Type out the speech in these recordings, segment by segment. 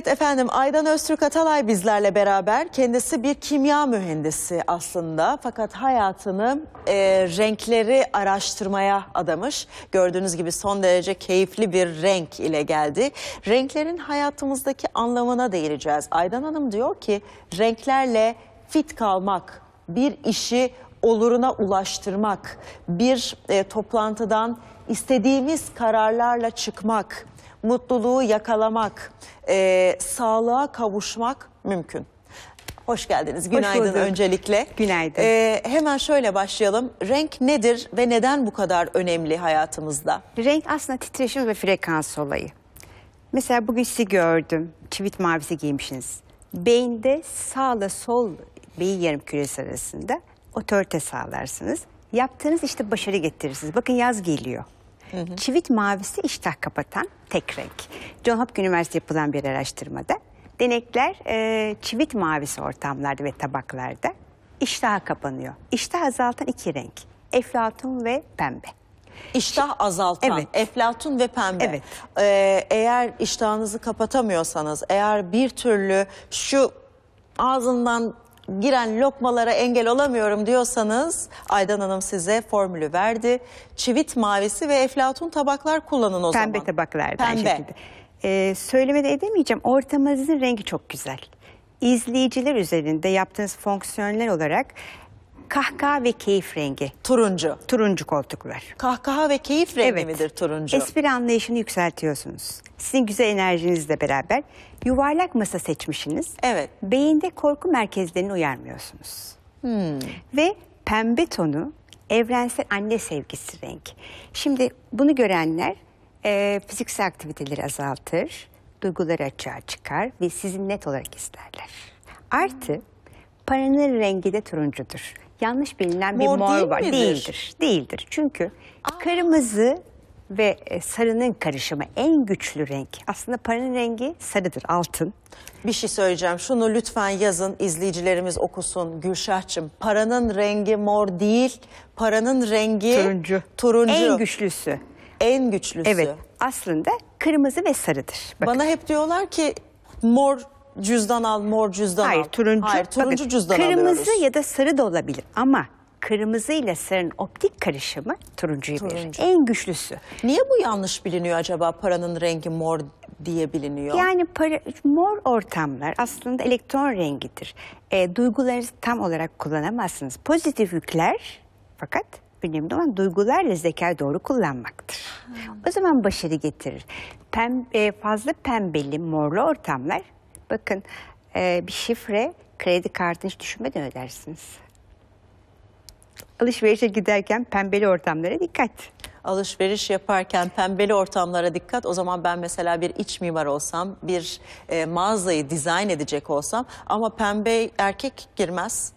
Evet efendim Aydan Öztürk Atalay bizlerle beraber kendisi bir kimya mühendisi aslında fakat hayatını e, renkleri araştırmaya adamış. Gördüğünüz gibi son derece keyifli bir renk ile geldi. Renklerin hayatımızdaki anlamına değineceğiz. Aydan Hanım diyor ki renklerle fit kalmak, bir işi oluruna ulaştırmak, bir e, toplantıdan istediğimiz kararlarla çıkmak, mutluluğu yakalamak, e, sağlığa kavuşmak mümkün. Hoş geldiniz. Günaydın Hoş öncelikle. Günaydın. Ee, hemen şöyle başlayalım. Renk nedir ve neden bu kadar önemli hayatımızda? Renk aslında titreşim ve frekans olayı. Mesela bugün sizi gördüm. Çivit mavisi giymişsiniz. Beyinde sağla sol beyin yarım küresi arasında otorite sağlarsınız. Yaptığınız işte başarı getirirsiniz. Bakın yaz geliyor. Hı hı. Çivit mavisi iştah kapatan tek renk. John Hopkins Üniversitesi yapılan bir araştırmada denekler e, çivit mavisi ortamlarda ve tabaklarda iştaha kapanıyor. İştah azaltan iki renk. Eflatun ve pembe. İştah azaltan, evet. eflatun ve pembe. Evet. Ee, eğer iştahınızı kapatamıyorsanız, eğer bir türlü şu ağzından giren lokmalara engel olamıyorum diyorsanız Aydan Hanım size formülü verdi. Çivit mavisi ve eflatun tabaklar kullanın o Pembe zaman. tabaklardan Pembe. şekilde. Ee, söylemede edemeyeceğim. Ortamınızın rengi çok güzel. İzleyiciler üzerinde yaptığınız fonksiyonlar olarak kahkaha ve keyif rengi. Turuncu. Turuncu koltuklar. Kahkaha ve keyif rengi evet. midir turuncu? Espri anlayışını yükseltiyorsunuz. Sizin güzel enerjinizle beraber yuvarlak masa seçmişsiniz. Evet. Beyinde korku merkezlerini uyarmıyorsunuz. Hmm. Ve pembe tonu evrensel anne sevgisi renk. Şimdi bunu görenler e, fiziksel aktiviteleri azaltır, duyguları açığa çıkar ve sizin net olarak isterler. Artı paranın rengi de turuncudur yanlış bilinen bir mor, mor değil var. Midir? Değildir. Değildir. Çünkü Aa. kırmızı ve e, sarının karışımı en güçlü renk. Aslında paranın rengi sarıdır, altın. Bir şey söyleyeceğim. Şunu lütfen yazın, izleyicilerimiz okusun. Gülşah'cığım, paranın rengi mor değil, paranın rengi... Turuncu. Turuncu. En güçlüsü. En güçlüsü. Evet, aslında kırmızı ve sarıdır. Bakın. Bana hep diyorlar ki mor Cüzdan al, mor cüzdan Hayır, al. turuncu. Hayır, turuncu bakın, cüzdan kırmızı alıyoruz. Kırmızı ya da sarı da olabilir ama kırmızı ile sarının optik karışımı turuncuyu Turuncu. verir. En güçlüsü. Niye bu yanlış biliniyor acaba paranın rengi mor diye biliniyor? Yani para, mor ortamlar aslında elektron rengidir. E, duygularınızı tam olarak kullanamazsınız. Pozitif yükler fakat önemli olan duygularla zekayı doğru kullanmaktır. Hmm. O zaman başarı getirir. Pem, e, fazla pembeli, morlu ortamlar Bakın e, bir şifre kredi kartını hiç düşünmeden ödersiniz. Alışverişe giderken pembeli ortamlara dikkat. Alışveriş yaparken pembeli ortamlara dikkat. O zaman ben mesela bir iç mimar olsam, bir e, mağazayı dizayn edecek olsam ama pembe erkek girmez.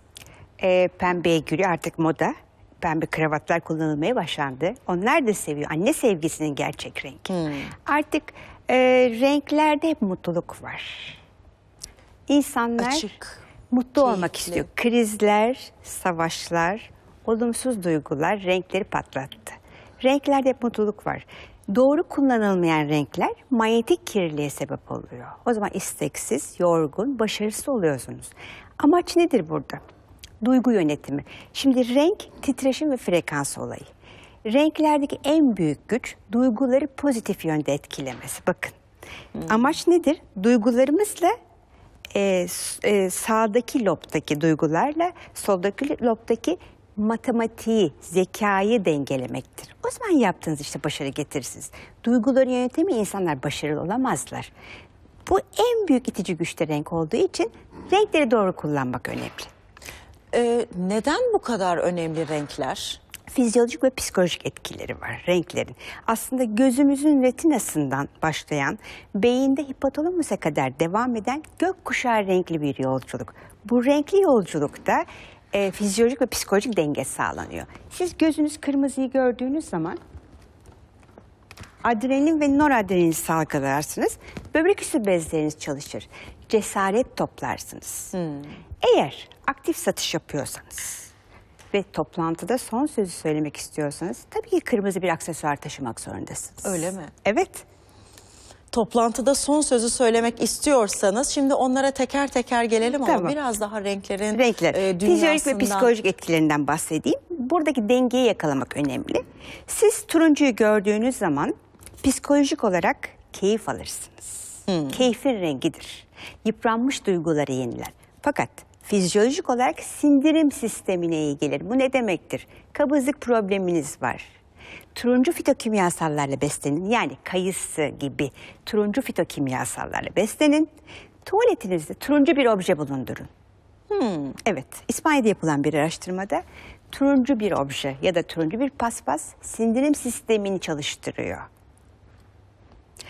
E, pembeye giriyor artık moda. Pembe kravatlar kullanılmaya başlandı. Onlar da seviyor. Anne sevgisinin gerçek rengi. Hmm. Artık e, renklerde hep mutluluk var. İnsanlar Açık, mutlu keyifli. olmak istiyor. Krizler, savaşlar, olumsuz duygular renkleri patlattı. Renklerde hep mutluluk var. Doğru kullanılmayan renkler manyetik kirliliğe sebep oluyor. O zaman isteksiz, yorgun, başarısız oluyorsunuz. Amaç nedir burada? Duygu yönetimi. Şimdi renk, titreşim ve frekans olayı. Renklerdeki en büyük güç duyguları pozitif yönde etkilemesi. Bakın. Hmm. Amaç nedir? Duygularımızla e, e, sağdaki lobdaki duygularla soldaki lobdaki matematiği, zekayı dengelemektir. O zaman yaptığınız işte başarı getirirsiniz. Duyguları yönetimi insanlar başarılı olamazlar. Bu en büyük itici güçte renk olduğu için renkleri doğru kullanmak önemli. Ee, neden bu kadar önemli renkler? fizyolojik ve psikolojik etkileri var renklerin. Aslında gözümüzün retinasından başlayan, beyinde hipotalamus'a kadar devam eden gökkuşağı renkli bir yolculuk. Bu renkli yolculukta e, fizyolojik ve psikolojik denge sağlanıyor. Siz gözünüz kırmızıyı gördüğünüz zaman adrenalin ve noradrenalin salgılarsınız. Böbrek üstü bezleriniz çalışır. Cesaret toplarsınız. Hmm. Eğer aktif satış yapıyorsanız ve toplantıda son sözü söylemek istiyorsanız tabii ki kırmızı bir aksesuar taşımak zorundasınız. Öyle mi? Evet toplantıda son sözü söylemek istiyorsanız şimdi onlara teker teker gelelim ama biraz daha renklerin Renkler. E, dünyasından... Fizyolojik ve psikolojik etkilerinden bahsedeyim. Buradaki dengeyi yakalamak önemli. Siz turuncuyu gördüğünüz zaman psikolojik olarak keyif alırsınız. Hmm. Keyfin rengidir. Yıpranmış duyguları yeniler. Fakat fizyolojik olarak sindirim sistemine iyi gelir. Bu ne demektir? Kabızlık probleminiz var. Turuncu fitokimyasallarla beslenin. Yani kayısı gibi turuncu fitokimyasallarla beslenin. Tuvaletinizde turuncu bir obje bulundurun. Hmm, evet, İspanya'da yapılan bir araştırmada turuncu bir obje ya da turuncu bir paspas sindirim sistemini çalıştırıyor.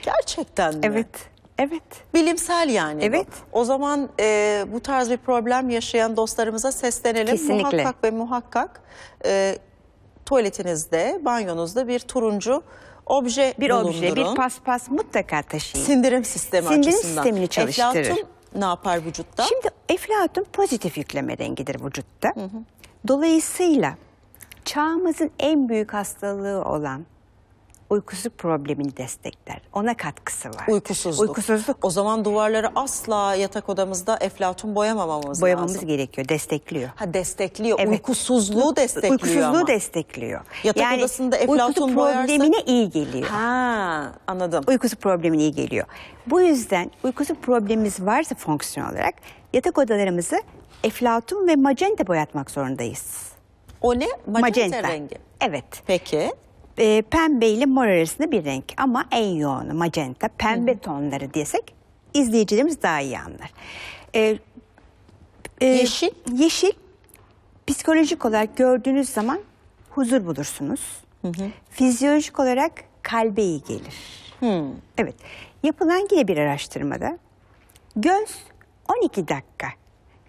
Gerçekten mi? Evet. Evet. Bilimsel yani. Evet. Bu. O zaman e, bu tarz bir problem yaşayan dostlarımıza seslenelim. Kesinlikle. Muhakkak ve muhakkak e, tuvaletinizde, banyonuzda bir turuncu obje Bir obje, bir paspas mutlaka taşıyın. Sindirim sistemi Sindirim açısından. Sindirim sistemini çalıştırır. Eflatun ne yapar vücutta? Şimdi eflatun pozitif yükleme rengidir vücutta. Hı hı. Dolayısıyla çağımızın en büyük hastalığı olan uykusuzluk problemini destekler. Ona katkısı var. Uykusuzluk. Uykusuzluk. O zaman duvarları asla yatak odamızda eflatun boyamamamız Boyamamız lazım. gerekiyor. Destekliyor. Ha destekliyor. Evet. Uykusuzluğu destekliyor Uykusuzluğu ama. destekliyor. Yatak yani, odasında eflatun boyarsa. problemine iyi geliyor. Ha anladım. Uykusuzluk problemine iyi geliyor. Bu yüzden uykusuzluk problemimiz varsa fonksiyon olarak yatak odalarımızı eflatun ve magenta boyatmak zorundayız. O ne? Magenta, magenta. rengi. Evet. Peki e, pembe ile mor arasında bir renk ama en yoğunu magenta, pembe tonları desek izleyicilerimiz daha iyi anlar. E, e, yeşil? Yeşil psikolojik olarak gördüğünüz zaman huzur bulursunuz. Hı hı. Fizyolojik olarak kalbe iyi gelir. Hı. Evet. Yapılan yine bir araştırmada göz 12 dakika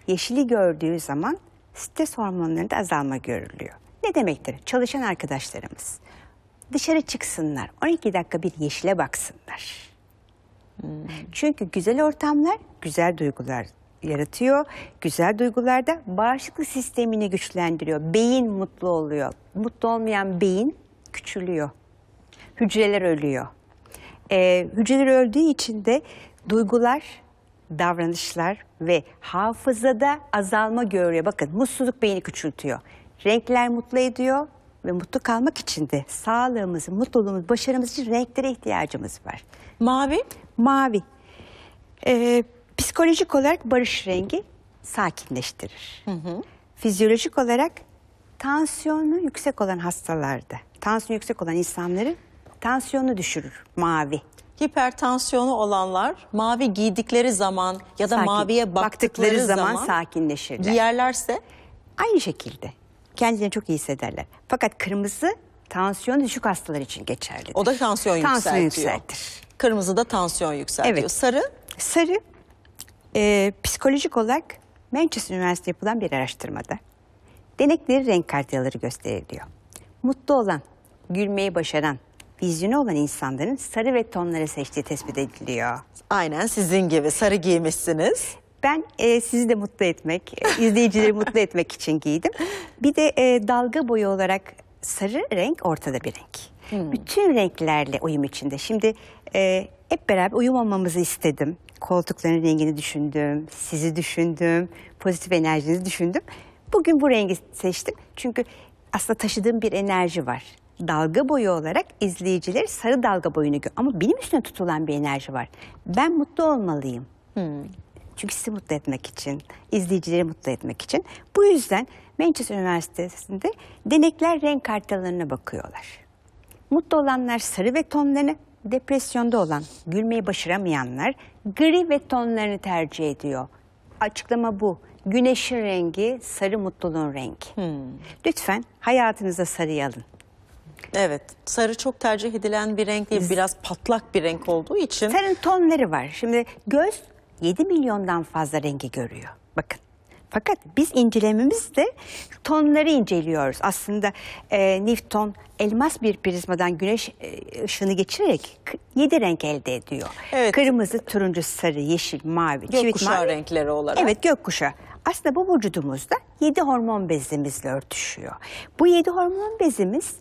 yeşili gördüğü zaman stres hormonlarında azalma görülüyor. Ne demektir? Çalışan arkadaşlarımız dışarı çıksınlar. 12 dakika bir yeşile baksınlar. Hmm. Çünkü güzel ortamlar güzel duygular yaratıyor. Güzel duygular da bağışıklık sistemini güçlendiriyor. Beyin mutlu oluyor. Mutlu olmayan beyin küçülüyor. Hücreler ölüyor. Ee, hücreler öldüğü için de duygular, davranışlar ve hafızada azalma görüyor. Bakın mutsuzluk beyni küçültüyor. Renkler mutlu ediyor, ve mutlu kalmak için de sağlığımız, mutluluğumuz, başarımız için renklere ihtiyacımız var. Mavi? Mavi. Ee, psikolojik olarak barış rengi sakinleştirir. Hı hı. Fizyolojik olarak tansiyonu yüksek olan hastalarda, tansiyon yüksek olan insanların tansiyonu düşürür mavi. Hipertansiyonu olanlar mavi giydikleri zaman ya da Sakin, maviye baktıkları, baktıkları zaman, zaman sakinleşirler. Giyerlerse? Aynı şekilde kendilerini çok iyi hissederler. Fakat kırmızı tansiyon düşük hastalar için geçerlidir. O da tansiyon, tansiyon yükseltir. Kırmızı da tansiyon yükseltiyor. Evet. Sarı? Sarı e, psikolojik olarak Manchester Üniversitesi yapılan bir araştırmada denekleri renk kartyaları gösteriliyor. Mutlu olan, gülmeyi başaran, vizyonu olan insanların sarı ve tonları seçtiği tespit ediliyor. Aynen sizin gibi sarı giymişsiniz. Ben e, sizi de mutlu etmek, e, izleyicileri mutlu etmek için giydim. Bir de e, dalga boyu olarak sarı renk ortada bir renk. Hmm. Bütün renklerle uyum içinde. Şimdi e, hep beraber uyum olmamızı istedim. Koltukların rengini düşündüm, sizi düşündüm, pozitif enerjinizi düşündüm. Bugün bu rengi seçtim. Çünkü aslında taşıdığım bir enerji var dalga boyu olarak izleyiciler sarı dalga boyunu görüyor. Ama benim üstüne tutulan bir enerji var. Ben mutlu olmalıyım. Hmm. Çünkü sizi mutlu etmek için, izleyicileri mutlu etmek için. Bu yüzden Manchester Üniversitesi'nde denekler renk haritalarına bakıyorlar. Mutlu olanlar sarı ve tonlarını, depresyonda olan, gülmeyi başaramayanlar gri ve tonlarını tercih ediyor. Açıklama bu. Güneşin rengi, sarı mutluluğun rengi. Hmm. Lütfen hayatınıza sarıyı alın. Evet, sarı çok tercih edilen bir renk değil, biraz patlak bir renk olduğu için. Sarının tonları var. Şimdi göz 7 milyondan fazla rengi görüyor. Bakın. Fakat biz incelememizde tonları inceliyoruz. Aslında e, Newton elmas bir prizmadan güneş e, ışığını geçirerek yedi renk elde ediyor. Evet. Kırmızı, turuncu, sarı, yeşil, mavi, gökkuşağı mavi. renkleri olarak. Evet gökkuşağı. Aslında bu vücudumuzda yedi hormon bezimizle örtüşüyor. Bu yedi hormon bezimiz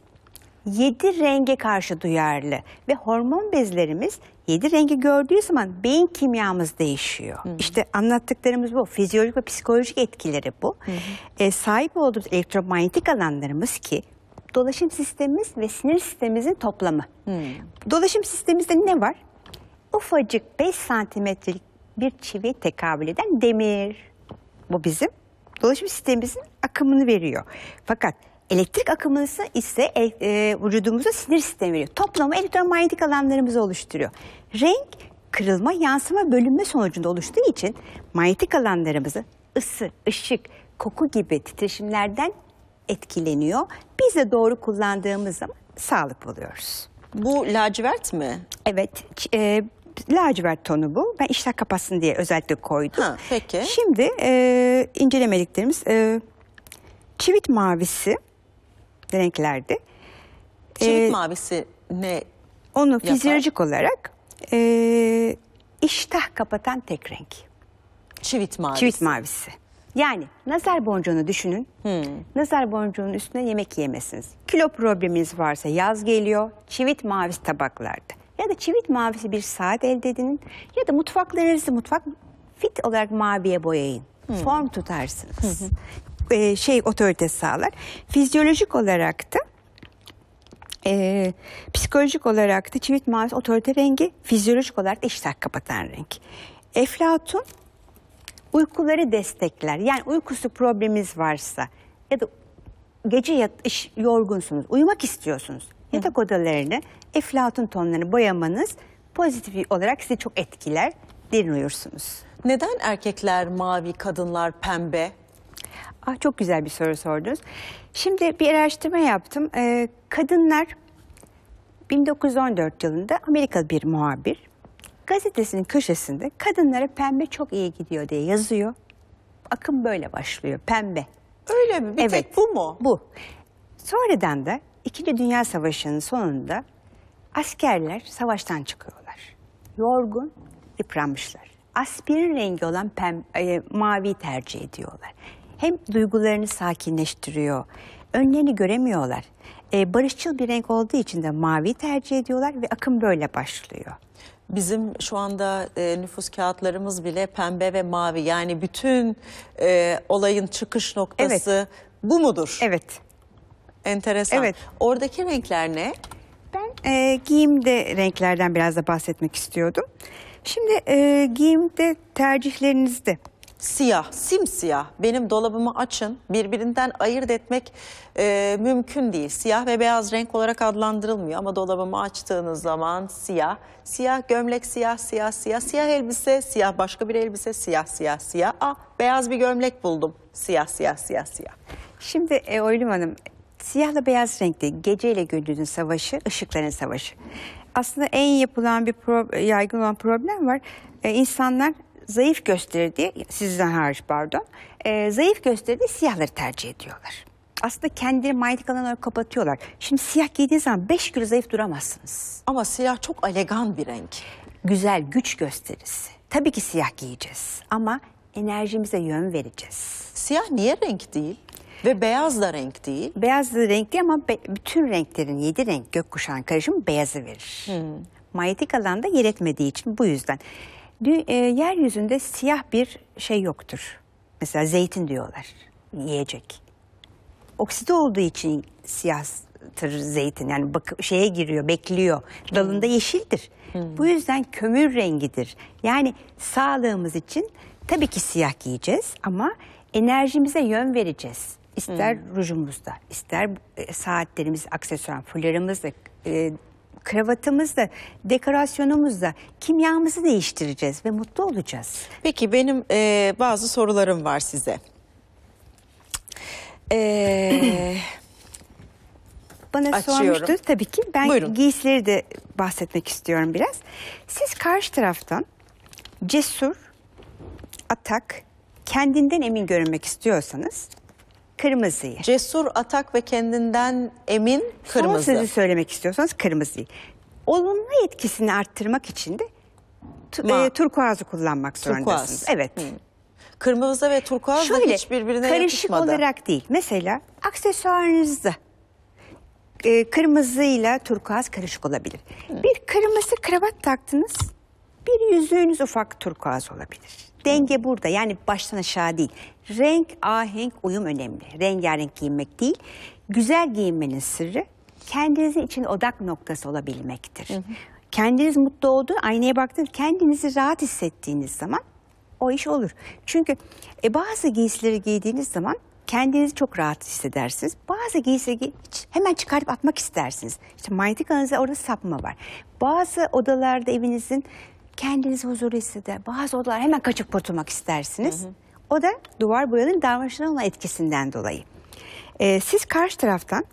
yedi renge karşı duyarlı ve hormon bezlerimiz yedi rengi gördüğü zaman beyin kimyamız değişiyor. Hı -hı. İşte anlattıklarımız bu. Fizyolojik ve psikolojik etkileri bu. Hı -hı. E, sahip olduğumuz elektromanyetik alanlarımız ki dolaşım sistemimiz ve sinir sistemimizin toplamı. Hı -hı. Dolaşım sistemimizde ne var? Ufacık 5 santimetrelik bir çivi tekabül eden demir. Bu bizim dolaşım sistemimizin akımını veriyor. Fakat Elektrik akımı ise e, e, vücudumuza sinir sistemi veriyor. Toplamı elektromanyetik alanlarımızı oluşturuyor. Renk kırılma, yansıma, bölünme sonucunda oluştuğu için manyetik alanlarımızı ısı, ışık, koku gibi titreşimlerden etkileniyor. Biz de doğru kullandığımız zaman sağlık oluyoruz. Bu lacivert mi? Evet. E, lacivert tonu bu. Ben iştah kapatsın diye özellikle koydum. Ha, peki. Şimdi e, incelemediklerimiz e, çivit mavisi, renklerdi. Çivit ee, mavisi ne? Onu yapar? fizyolojik olarak e, iştah kapatan tek renk. Çivit mavisi. Çivit mavisi. Yani nazar boncuğunu düşünün. Hmm. Nazar boncuğunun üstüne yemek yemesiniz. Kilo probleminiz varsa yaz geliyor. Çivit mavisi tabaklarda. Ya da çivit mavisi bir saat elde edinin. Ya da mutfaklarınızı mutfak fit olarak maviye boyayın. Hmm. Form tutarsınız e, şey otorite sağlar. Fizyolojik olarak da e, psikolojik olarak da çivit mavi, otorite rengi, fizyolojik olarak da iştah kapatan renk. Eflatun uykuları destekler. Yani uykusu problemimiz varsa ya da gece yatış yorgunsunuz, uyumak istiyorsunuz. Yatak odalarını eflatun tonlarını boyamanız pozitif olarak sizi çok etkiler, derin uyursunuz. Neden erkekler mavi, kadınlar pembe? Ah çok güzel bir soru sordunuz. Şimdi bir araştırma yaptım. Ee, kadınlar 1914 yılında Amerikalı bir muhabir gazetesinin köşesinde kadınlara pembe çok iyi gidiyor diye yazıyor. Akım böyle başlıyor pembe. Öyle mi? Bir evet, tek bu mu? Bu. Sonradan da İkinci Dünya Savaşı'nın sonunda askerler savaştan çıkıyorlar. Yorgun, yıpranmışlar. Aspirin rengi olan pembe e, mavi tercih ediyorlar hem duygularını sakinleştiriyor. Önlerini göremiyorlar. Ee, barışçıl bir renk olduğu için de mavi tercih ediyorlar ve akım böyle başlıyor. Bizim şu anda e, nüfus kağıtlarımız bile pembe ve mavi yani bütün e, olayın çıkış noktası evet. bu mudur? Evet. Enteresan. Evet. Oradaki renkler ne? Ben e, giyimde renklerden biraz da bahsetmek istiyordum. Şimdi e, giyimde tercihlerinizde siyah, simsiyah. Benim dolabımı açın, birbirinden ayırt etmek e, mümkün değil. Siyah ve beyaz renk olarak adlandırılmıyor ama dolabımı açtığınız zaman siyah, siyah gömlek, siyah, siyah, siyah, siyah elbise, siyah başka bir elbise, siyah, siyah, siyah. Ah beyaz bir gömlek buldum, siyah, siyah, siyah, siyah. Şimdi e, Oylum Hanım, siyahla beyaz renkte gece ile gündüzün savaşı, ışıkların savaşı. Aslında en yapılan bir pro yaygın olan problem var. E, insanlar zayıf gösterildiği, sizden hariç pardon, e, zayıf gösterildiği siyahları tercih ediyorlar. Aslında kendileri manyetik alanları kapatıyorlar. Şimdi siyah giydiğiniz zaman 5 kilo zayıf duramazsınız. Ama siyah çok alegan bir renk. Güzel, güç gösterisi. Tabii ki siyah giyeceğiz ama enerjimize yön vereceğiz. Siyah niye renk değil? Ve beyaz da renk değil. Beyaz da renk değil ama be, bütün renklerin yedi renk gökkuşağın karışımı beyazı verir. Hmm. Manyetik alanda yer etmediği için bu yüzden e, yeryüzünde siyah bir şey yoktur. Mesela zeytin diyorlar yiyecek. Okside olduğu için siyahtır zeytin. Yani bak şeye giriyor, bekliyor. Dalında hmm. yeşildir. Hmm. Bu yüzden kömür rengidir. Yani sağlığımız için tabii ki siyah giyeceğiz ama enerjimize yön vereceğiz. İster hmm. rujumuzda, ister e, saatlerimiz, aksesuar, fularımızda, e, kravatımızla, dekorasyonumuzla kimyamızı değiştireceğiz ve mutlu olacağız. Peki benim e, bazı sorularım var size. Eee... bana Açıyorum. tabii ki. Ben Buyurun. giysileri de bahsetmek istiyorum biraz. Siz karşı taraftan cesur, atak, kendinden emin görünmek istiyorsanız Kırmızıyı. Cesur, atak ve kendinden emin kırmızı. Son sözü söylemek istiyorsanız kırmızıyı. Olumlu etkisini arttırmak için de tu Ma e, turkuazı kullanmak zorundasınız. Turkuaz. Evet. Hı. Hmm. Kırmızı ve turkuaz Şöyle, da hiç birbirine karışık yakışmadı. olarak değil. Mesela aksesuarınızda e, kırmızıyla turkuaz karışık olabilir. Hı. Hmm. Bir kırmızı kravat taktınız, bir yüzüğünüz ufak turkuaz olabilir. Denge burada yani baştan aşağı değil. Renk, ahenk, uyum önemli. Rengarenk giyinmek değil. Güzel giyinmenin sırrı kendinizi için odak noktası olabilmektir. Hı hı. Kendiniz mutlu oldu, aynaya baktınız, kendinizi rahat hissettiğiniz zaman o iş olur. Çünkü e, bazı giysileri giydiğiniz zaman kendinizi çok rahat hissedersiniz. Bazı giysileri hemen çıkarıp atmak istersiniz. İşte manyetik analize orada sapma var. Bazı odalarda evinizin kendinizi huzurlu hissede, Bazı odalar hemen kaçıp kurtulmak istersiniz. Hı hı. O da duvar boyanın davranışına olan etkisinden dolayı. Ee, siz karşı taraftan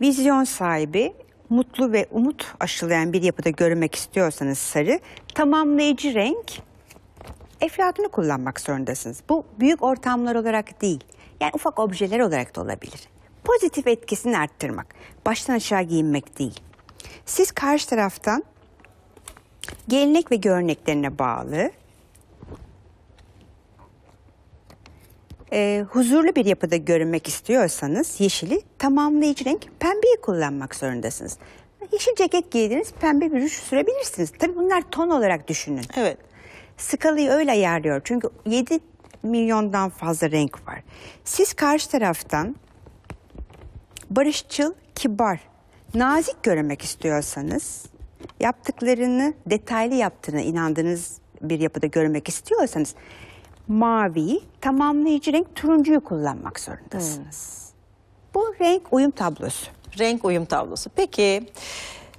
vizyon sahibi, mutlu ve umut aşılayan bir yapıda görmek istiyorsanız sarı, tamamlayıcı renk eflatını kullanmak zorundasınız. Bu büyük ortamlar olarak değil, yani ufak objeler olarak da olabilir. Pozitif etkisini arttırmak, baştan aşağı giyinmek değil. Siz karşı taraftan Gelenek ve görneklerine bağlı. E, huzurlu bir yapıda görünmek istiyorsanız yeşili tamamlayıcı renk pembeyi kullanmak zorundasınız. Yeşil ceket giydiniz pembe bir ruj sürebilirsiniz. Tabi bunlar ton olarak düşünün. Evet. Skalıyı öyle ayarlıyor çünkü 7 milyondan fazla renk var. Siz karşı taraftan barışçıl, kibar, nazik görünmek istiyorsanız yaptıklarını detaylı yaptığını inandığınız bir yapıda görmek istiyorsanız mavi tamamlayıcı renk turuncuyu kullanmak zorundasınız. Hmm. Bu renk uyum tablosu. Renk uyum tablosu. Peki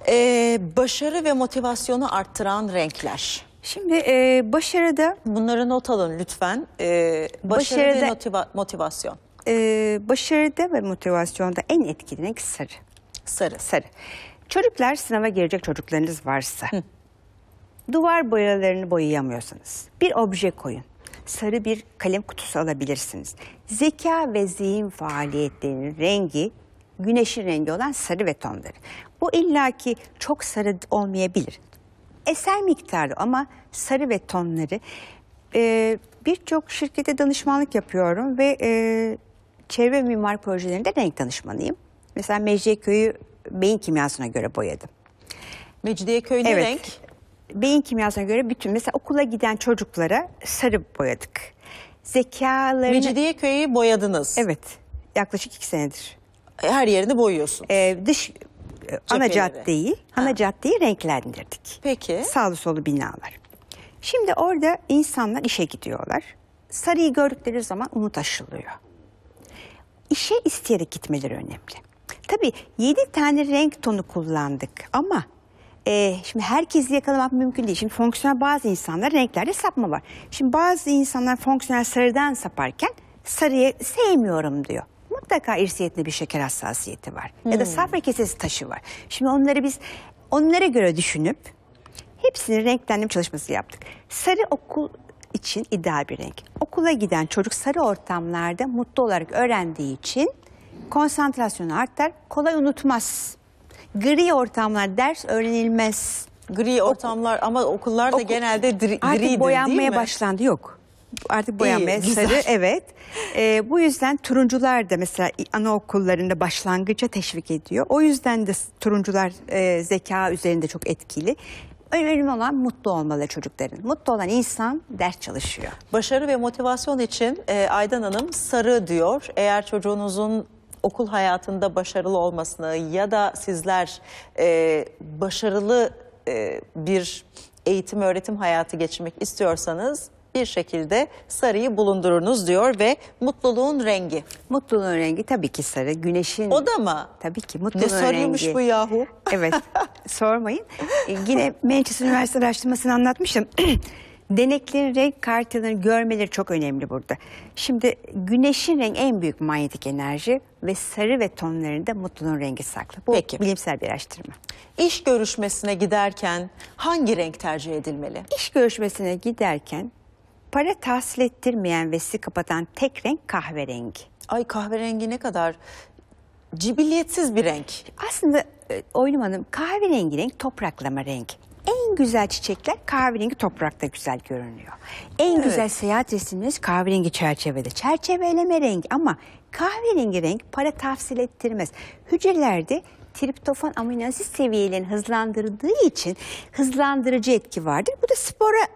e, başarı ve motivasyonu arttıran renkler. Şimdi e, başarıda... Bunları not alın lütfen. E, başarı başarıda, ve motiva motivasyon. E, başarıda ve motivasyonda en etkili renk sarı. Sarı. Sarı. Çocuklar sınava girecek çocuklarınız varsa Hı. duvar boyalarını boyayamıyorsanız bir obje koyun. Sarı bir kalem kutusu alabilirsiniz. Zeka ve zihin faaliyetlerinin rengi güneşin rengi olan sarı ve tonları. Bu illaki çok sarı olmayabilir. Eser miktarı ama sarı ve tonları. Ee, Birçok şirkete danışmanlık yapıyorum ve e, çevre mimar projelerinde renk danışmanıyım. Mesela Mecidiyeköy'ü beyin kimyasına göre boyadım. Mecidiyeköy ne evet. renk? Beyin kimyasına göre bütün mesela okula giden çocuklara sarı boyadık. Zekalarını... Mecidiyeköy'ü boyadınız. Evet. Yaklaşık iki senedir. Her yerini boyuyorsun. Ee, dış Cepheleri. ana caddeyi, ha. ana caddeyi renklendirdik. Peki. Sağlı solu binalar. Şimdi orada insanlar işe gidiyorlar. Sarıyı gördükleri zaman umut aşılıyor. İşe isteyerek gitmeleri önemli. Tabii 7 tane renk tonu kullandık ama e, şimdi herkesi yakalamak mümkün değil. Şimdi fonksiyonel bazı insanlar renklerde sapma var. Şimdi bazı insanlar fonksiyonel sarıdan saparken sarıyı sevmiyorum diyor. Mutlaka irsiyetinde bir şeker hassasiyeti var. Hmm. Ya da hmm. safra kesesi taşı var. Şimdi onları biz onlara göre düşünüp hepsini renklendirme çalışması yaptık. Sarı okul için ideal bir renk. Okula giden çocuk sarı ortamlarda mutlu olarak öğrendiği için konsantrasyonu artar, kolay unutmaz. Gri ortamlar ders öğrenilmez. Gri ortamlar ama okullar da Okul- genelde dri, Artık gridir boyanmaya başlandı yok. Artık boyanmaya güzel. evet. Ee, bu yüzden turuncular da mesela anaokullarında başlangıca teşvik ediyor. O yüzden de turuncular e, zeka üzerinde çok etkili. Önemli olan mutlu olmalı çocukların. Mutlu olan insan ders çalışıyor. Başarı ve motivasyon için e, Aydan Hanım sarı diyor. Eğer çocuğunuzun okul hayatında başarılı olmasını ya da sizler e, başarılı e, bir eğitim öğretim hayatı geçirmek istiyorsanız bir şekilde sarıyı bulundurunuz diyor ve mutluluğun rengi. Mutluluğun rengi tabii ki sarı. Güneşin... O da mı? Tabii ki mutluluğun rengi. Ne sarıymış rengi. bu yahu? Evet sormayın. Ee, yine Manchester Üniversitesi araştırmasını anlatmıştım. Deneklerin renk kartlarını görmeleri çok önemli burada. Şimdi güneşin rengi en büyük manyetik enerji ve sarı ve tonlarında mutluluğun rengi saklı. Bu Peki. bilimsel bir araştırma. İş görüşmesine giderken hangi renk tercih edilmeli? İş görüşmesine giderken para tahsil ettirmeyen ve sizi kapatan tek renk kahverengi. Ay kahverengi ne kadar cibiliyetsiz bir renk. Aslında e, oyunum Hanım kahverengi renk topraklama renk. En güzel çiçekler kahverengi toprakta güzel görünüyor. En evet. güzel seyahat resimleriniz kahverengi çerçevede. Çerçeveleme rengi ama Kahverengi renk para tavsil ettirmez. Hücrelerde triptofan aminoasit seviyelerini hızlandırdığı için hızlandırıcı etki vardır. Bu da spora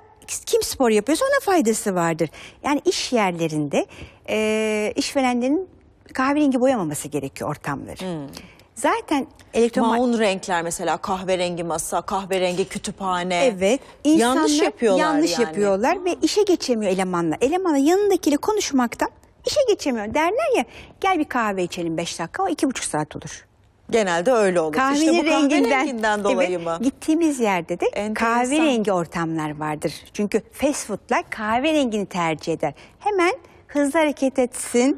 kim spor yapıyorsa ona faydası vardır. Yani iş yerlerinde e, işverenlerin kahverengi boyamaması gerekiyor ortamları. Hmm. Zaten elektromanyet... Maun renkler mesela kahverengi masa, kahverengi kütüphane. Evet. Yanlış yapıyorlar Yanlış yani. yapıyorlar ve işe geçemiyor elemanla. Elemanla yanındakiyle konuşmaktan işe geçemiyor derler ya gel bir kahve içelim beş dakika o iki buçuk saat olur. Genelde öyle olur. Kahvenin işte bu renginden, renginden dolayı evet, mı? Gittiğimiz yerde de Enteresan. kahverengi ortamlar vardır. Çünkü fast foodlar kahverengini tercih eder. Hemen hızlı hareket etsin,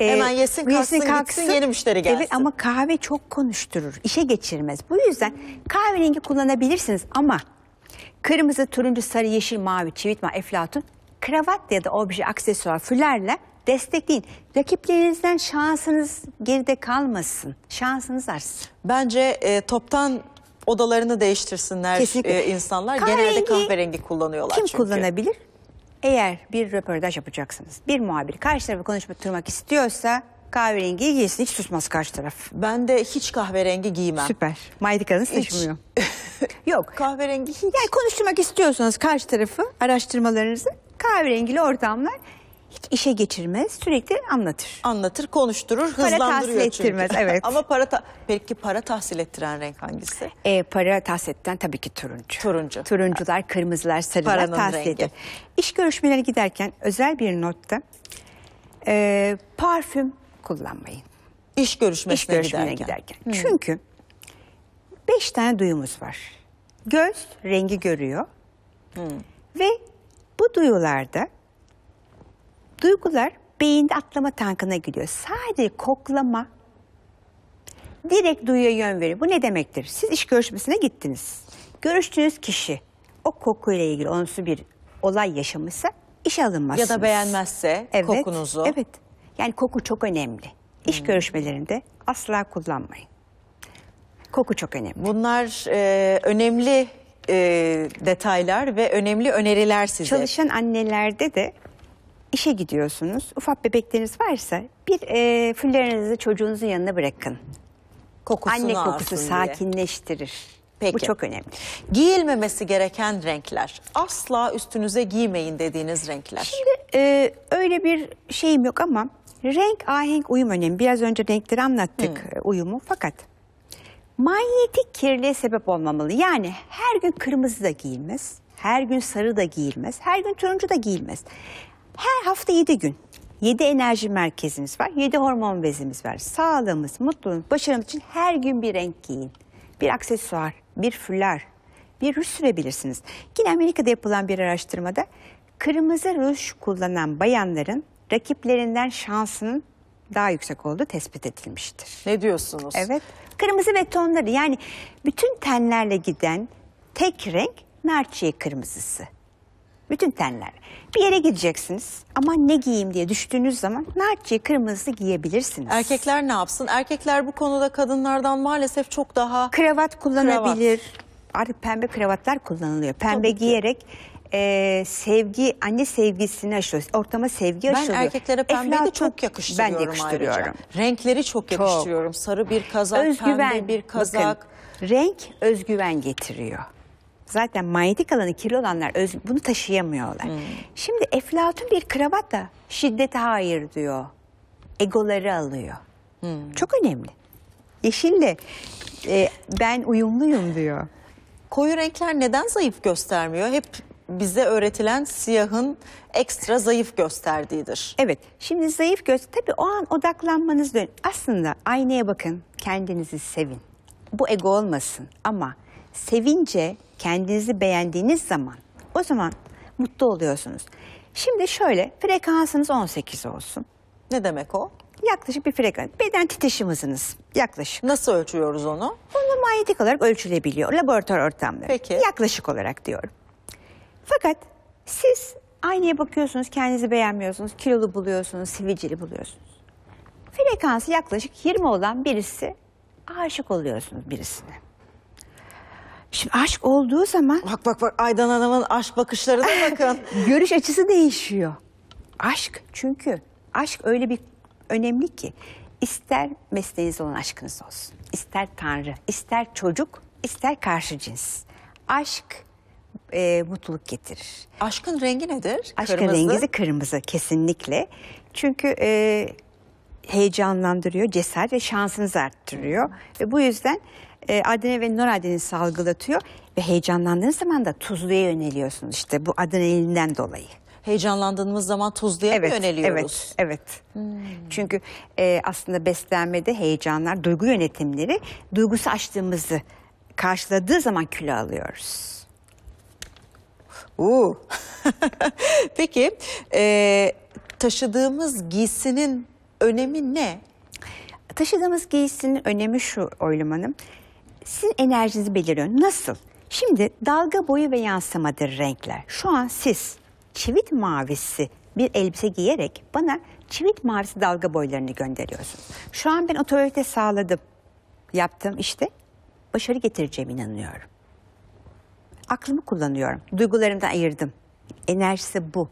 e, Hemen yesin kalksın, yesin, kalksın gitsin yeni müşteri gelsin. Evet ama kahve çok konuşturur, işe geçirmez. Bu yüzden kahverengi kullanabilirsiniz ama kırmızı, turuncu, sarı, yeşil, mavi, çivit, ma, eflatun, kravat ya da obje, aksesuar, füllerle destekleyin. Rakiplerinizden şansınız geride kalmasın. Şansınız artsın. Bence e, toptan odalarını değiştirsinler e, insanlar. Kahverengi, Genelde kahverengi kullanıyorlar kim çünkü. kullanabilir? Eğer bir röportaj yapacaksınız, bir muhabir karşı tarafa konuşmak istiyorsa kahverengi giysin hiç susmaz karşı taraf. Ben de hiç kahverengi giymem. Süper. Maydikanız seçmiyor. Yok. Kahverengi hiç. Yani konuşturmak istiyorsanız karşı tarafı araştırmalarınızı kahverengili ortamlar hiç işe geçirmez sürekli anlatır. Anlatır, konuşturur, Para tahsil hızlandırıyor çünkü. ettirmez evet. Ama para ta- peki para tahsil ettiren renk hangisi? E, para tahsil eden tabii ki turuncu. Turuncu. Turuncular, kırmızılar, sarılar Paranın tahsil eder. İş görüşmeleri giderken özel bir notta e, parfüm kullanmayın. İş görüşmesine, İş görüşmelerine giderken. giderken. Hmm. Çünkü beş tane duyumuz var. Göz rengi görüyor. Hmm. Ve bu duyularda Duygular beyinde atlama tankına gidiyor. Sadece koklama direkt duyuya yön veriyor. Bu ne demektir? Siz iş görüşmesine gittiniz. Görüştüğünüz kişi o kokuyla ilgili onsu bir olay yaşamışsa iş alınmazsınız. Ya da beğenmezse evet, kokunuzu. Evet. Yani koku çok önemli. İş hmm. görüşmelerinde asla kullanmayın. Koku çok önemli. Bunlar e, önemli e, detaylar ve önemli öneriler size. Çalışan annelerde de işe gidiyorsunuz. Ufak bebekleriniz varsa bir e, füllerinizi çocuğunuzun yanına bırakın. Kokusunu Anne kokusu sakinleştirir. Peki. Bu çok önemli. Giyilmemesi gereken renkler. Asla üstünüze giymeyin dediğiniz renkler. Şimdi e, öyle bir şeyim yok ama renk ahenk uyum önemli. Biraz önce renkleri anlattık hmm. E, uyumu fakat manyetik kirliğe sebep olmamalı. Yani her gün kırmızı da giyilmez, her gün sarı da giyilmez, her gün turuncu da giyilmez. Her hafta 7 gün 7 enerji merkezimiz var, 7 hormon bezimiz var. Sağlığımız, mutluluğumuz, başarımız için her gün bir renk giyin. Bir aksesuar, bir fular, bir ruj sürebilirsiniz. Yine Amerika'da yapılan bir araştırmada kırmızı ruj kullanan bayanların rakiplerinden şansının daha yüksek olduğu tespit edilmiştir. Ne diyorsunuz? Evet. Kırmızı ve tonları yani bütün tenlerle giden tek renk merçiye kırmızısı. Bütün tenler. Bir yere gideceksiniz ama ne giyeyim diye düştüğünüz zaman nartçı kırmızı giyebilirsiniz. Erkekler ne yapsın? Erkekler bu konuda kadınlardan maalesef çok daha... Kravat kullanabilir. Kravat. Artık pembe kravatlar kullanılıyor. Pembe Tabii giyerek e, sevgi, anne sevgisini aşıyor. Ortama sevgi aşılıyor. Ben erkeklere pembeyi de çok yakıştırıyorum Ben de yakıştırıyorum. Ayrıca. Renkleri çok yakıştırıyorum. Çok. Sarı bir kazak, Özgüven, pembe bir kazak. Bakın, renk özgüven getiriyor. Zaten manyetik alanı kirli olanlar öz, bunu taşıyamıyorlar. Hmm. Şimdi Eflatun bir kravat da şiddete hayır diyor. Egoları alıyor. Hmm. Çok önemli. Yeşille e, ben uyumluyum diyor. Koyu renkler neden zayıf göstermiyor? Hep bize öğretilen siyahın ekstra zayıf gösterdiğidir. Evet. Şimdi zayıf göz tabii o an odaklanmanız Aslında aynaya bakın, kendinizi sevin. Bu ego olmasın ama sevince kendinizi beğendiğiniz zaman o zaman mutlu oluyorsunuz. Şimdi şöyle frekansınız 18 olsun. Ne demek o? Yaklaşık bir frekans. Beden titreşim hızınız yaklaşık. Nasıl ölçüyoruz onu? Bunu manyetik olarak ölçülebiliyor laboratuvar ortamları. Peki. Yaklaşık olarak diyorum. Fakat siz aynaya bakıyorsunuz kendinizi beğenmiyorsunuz. Kilolu buluyorsunuz, sivilceli buluyorsunuz. Frekansı yaklaşık 20 olan birisi aşık oluyorsunuz birisine. Şimdi aşk olduğu zaman... Bak bak bak Aydan Hanım'ın aşk bakışlarına bakın. Görüş açısı değişiyor. Aşk çünkü aşk öyle bir önemli ki ister mesleğiniz olan aşkınız olsun, ister tanrı, ister çocuk, ister karşı cins. Aşk e, mutluluk getirir. Aşkın rengi nedir? Aşkın kırmızı. rengi kırmızı kesinlikle. Çünkü e, heyecanlandırıyor, cesaret ve şansınızı arttırıyor. Ve bu yüzden e, adrenalin ve noradrenalin salgılatıyor ve heyecanlandığınız zaman da tuzluya yöneliyorsunuz işte bu adrenalinden dolayı. Heyecanlandığımız zaman tuzluya evet, yöneliyoruz? Evet, evet. Hmm. Çünkü e, aslında beslenmede heyecanlar, duygu yönetimleri duygusu açtığımızı karşıladığı zaman kilo alıyoruz. Uu. Peki e, taşıdığımız giysinin önemi ne? Taşıdığımız giysinin önemi şu Oylum Hanım sizin enerjinizi belirliyor. Nasıl? Şimdi dalga boyu ve yansımadır renkler. Şu an siz çivit mavisi bir elbise giyerek bana çivit mavisi dalga boylarını gönderiyorsun. Şu an ben otorite sağladım. Yaptığım işte başarı getireceğim inanıyorum. Aklımı kullanıyorum. Duygularımdan ayırdım. Enerjisi bu.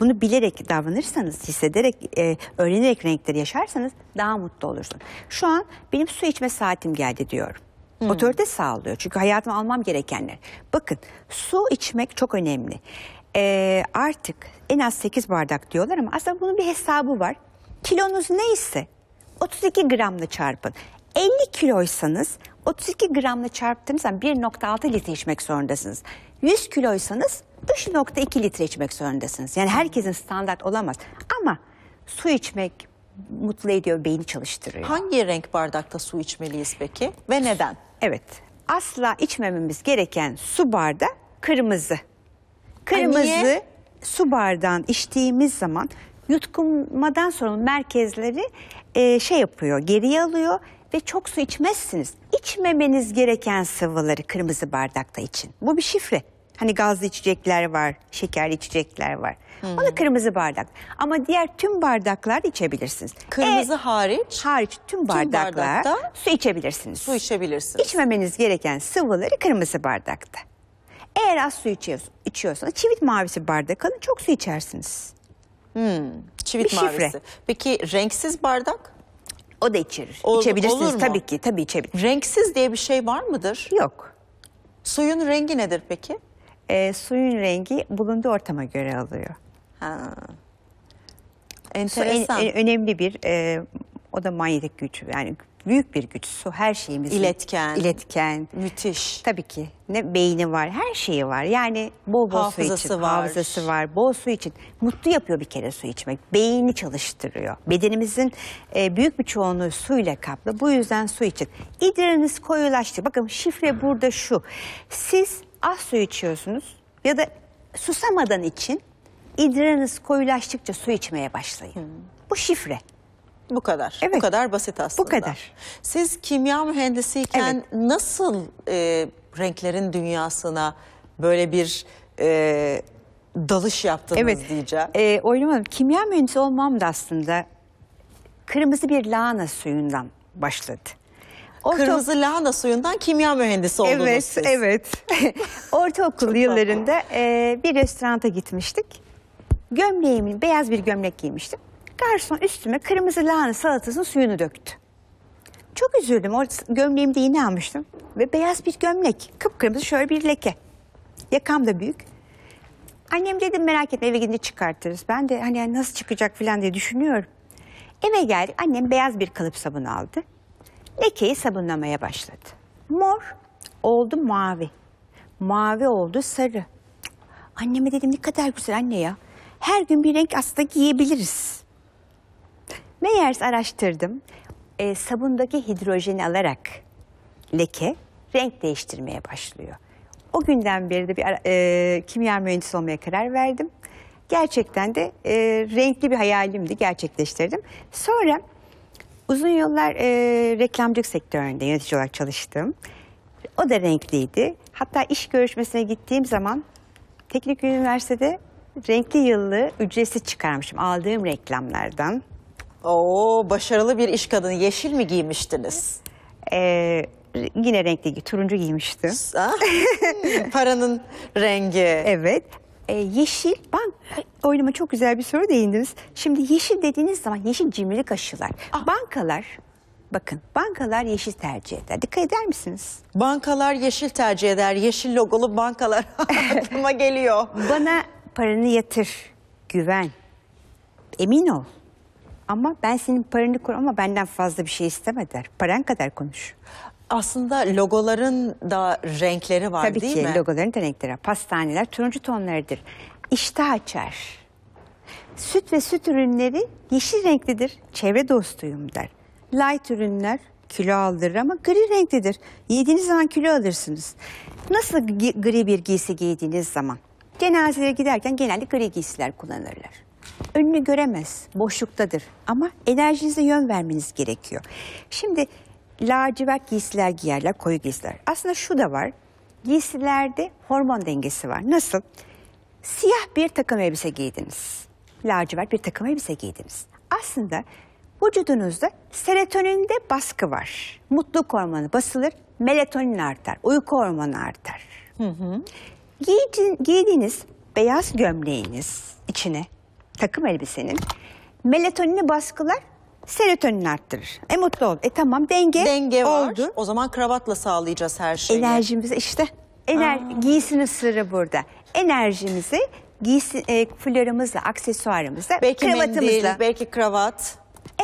Bunu bilerek davranırsanız, hissederek, e, öğrenerek renkleri yaşarsanız daha mutlu olursun. Şu an benim su içme saatim geldi diyorum. Hmm. Otorite sağlıyor. Çünkü hayatımı almam gerekenler. Bakın su içmek çok önemli. Ee, artık en az 8 bardak diyorlar ama aslında bunun bir hesabı var. Kilonuz neyse 32 gramla çarpın. 50 kiloysanız 32 gramla çarptığınız zaman 1.6 litre içmek zorundasınız. 100 kiloysanız 3.2 litre içmek zorundasınız. Yani herkesin standart olamaz. Ama su içmek, mutlu ediyor, beyni çalıştırıyor. Hangi renk bardakta su içmeliyiz peki ve neden? Evet. Asla içmememiz gereken su barda kırmızı. Kırmızı ha, niye? su bardağın içtiğimiz zaman yutkunmadan sonra merkezleri e, şey yapıyor, geriye alıyor ve çok su içmezsiniz. İçmemeniz gereken sıvıları kırmızı bardakta için. Bu bir şifre. Hani gazlı içecekler var, şekerli içecekler var. Hmm. da kırmızı bardak. Ama diğer tüm bardaklar içebilirsiniz. Kırmızı e, hariç? Hariç tüm bardaklar tüm su içebilirsiniz. Su içebilirsiniz. İçmemeniz gereken sıvıları kırmızı bardakta. Eğer az su içiyorsanız çivit mavisi bardak alın çok su içersiniz. Hmm, çivit bir mavisi. Şifre. Peki renksiz bardak? O da içerir. Ol, İçebilirsiniz olur mu? tabii ki. Tabii içebilir. Renksiz diye bir şey var mıdır? Yok. Suyun rengi nedir peki? e, suyun rengi bulunduğu ortama göre alıyor. Ha. Enteresan. Su en, en önemli bir e, o da manyetik güç yani büyük bir güç su her şeyimiz iletken iletken müthiş tabii ki ne beyni var her şeyi var yani bol bol hafızası su için var. hafızası var bol su için mutlu yapıyor bir kere su içmek beyni çalıştırıyor bedenimizin e, büyük bir çoğunluğu suyla kaplı bu yüzden su için idrarınız koyulaştı bakın şifre burada şu siz az su içiyorsunuz ya da susamadan için idrarınız koyulaştıkça su içmeye başlayın. Hmm. Bu şifre. Bu kadar. Evet. Bu kadar basit aslında. Bu kadar. Siz kimya mühendisiyken evet. nasıl e, renklerin dünyasına böyle bir e, dalış yaptınız evet. diyeceğim. E, oynamadım. Kimya mühendisi olmam da aslında kırmızı bir lahana suyundan başladı. Kırmızı lahana suyundan kimya mühendisi oldunuz evet, siz. Evet, evet. Ortaokul yıllarında e, bir restoranta gitmiştik. Gömleğimin, beyaz bir gömlek giymiştim. Garson üstüme kırmızı lahana salatasının suyunu döktü. Çok üzüldüm. Orta, gömleğimde iğne almıştım. Ve beyaz bir gömlek. Kıpkırmızı şöyle bir leke. Yakam da büyük. Annem dedi merak etme eve gidince çıkartırız. Ben de hani, hani nasıl çıkacak falan diye düşünüyorum. Eve geldi, Annem beyaz bir kalıp sabun aldı. Lekeyi sabunlamaya başladı. Mor oldu mavi. Mavi oldu sarı. Anneme dedim ne kadar güzel anne ya. Her gün bir renk aslında giyebiliriz. Meğerse araştırdım. E, sabundaki hidrojeni alarak leke renk değiştirmeye başlıyor. O günden beri de bir e, kimya mühendisi olmaya karar verdim. Gerçekten de e, renkli bir hayalimdi, gerçekleştirdim. Sonra Uzun yıllar e, reklamcılık sektöründe yönetici olarak çalıştım. O da renkliydi. Hatta iş görüşmesine gittiğim zaman teknik üniversitede renkli yıllı ücretsiz çıkarmışım aldığım reklamlardan. Oo başarılı bir iş kadını. Yeşil mi giymiştiniz? Ee, yine renkli turuncu giymiştim. Ah, paranın rengi. Evet ee, yeşil, ben e, oynama çok güzel bir soru değindiniz. Şimdi yeşil dediğiniz zaman yeşil cimrilik aşılar. Ah. Bankalar, bakın bankalar yeşil tercih eder. Dikkat eder misiniz? Bankalar yeşil tercih eder. Yeşil logolu bankalar aklıma geliyor. Bana paranı yatır, güven, emin ol. Ama ben senin paranı kur ama benden fazla bir şey isteme der. Paran kadar konuş aslında logoların da renkleri var Tabii değil ki, mi? Tabii ki logoların da renkleri var. Pastaneler turuncu tonlarıdır. İştah açar. Süt ve süt ürünleri yeşil renklidir. Çevre dostuyum der. Light ürünler kilo aldırır ama gri renklidir. Yediğiniz zaman kilo alırsınız. Nasıl gri bir giysi giydiğiniz zaman? Cenazelere giderken genelde gri giysiler kullanırlar. Önünü göremez, boşluktadır ama enerjinize yön vermeniz gerekiyor. Şimdi lacivert giysiler giyerler, koyu giysiler. Aslında şu da var, giysilerde hormon dengesi var. Nasıl? Siyah bir takım elbise giydiniz, lacivert bir takım elbise giydiniz. Aslında vücudunuzda serotoninde baskı var. Mutluluk hormonu basılır, melatonin artar, uyku hormonu artar. Hı hı. Giy giydiğiniz beyaz gömleğiniz içine takım elbisenin melatonini baskılar serotonin arttırır. E mutlu ol. E tamam denge, denge var. oldu. O zaman kravatla sağlayacağız her şeyi. Enerjimizi işte ener Aa. giysinin sırrı burada. Enerjimizi giysi e, floramızla, aksesuarımızla, belki kravatımızla. Mendil, belki kravat.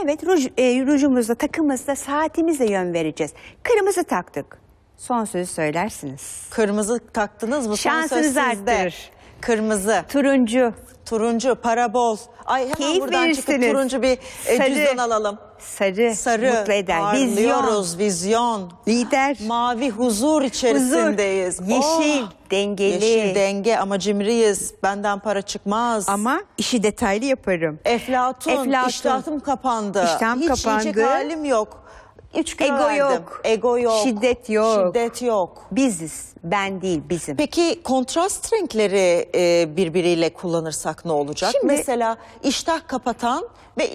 Evet ruj, e, rujumuzla, takımızla, saatimizle yön vereceğiz. Kırmızı taktık. Son sözü söylersiniz. Kırmızı taktınız mı? Şansınız arttırır kırmızı, Turuncu. turuncu, parabol. Ay hemen Keyif buradan çıkıp turuncu bir e, Sarı. cüzdan alalım. Sarı, Sarı, mutlu eder. Vizyon. vizyon. Lider. Mavi huzur içerisindeyiz. Huzur. Yeşil, Oh! dengeli. Yeşil denge ama cimriyiz. Benden para çıkmaz. Ama işi detaylı yaparım. Eflatun, Eflatun. iştahım kapandı. İştahım Hiç kapandı. yiyecek halim yok. Üç kilo Ego verdim. yok. Ego yok. Şiddet yok. Şiddet yok. Biziz. Ben değil bizim. Peki kontrast renkleri e, birbiriyle kullanırsak ne olacak? Şimdi, Mesela iştah kapatan ve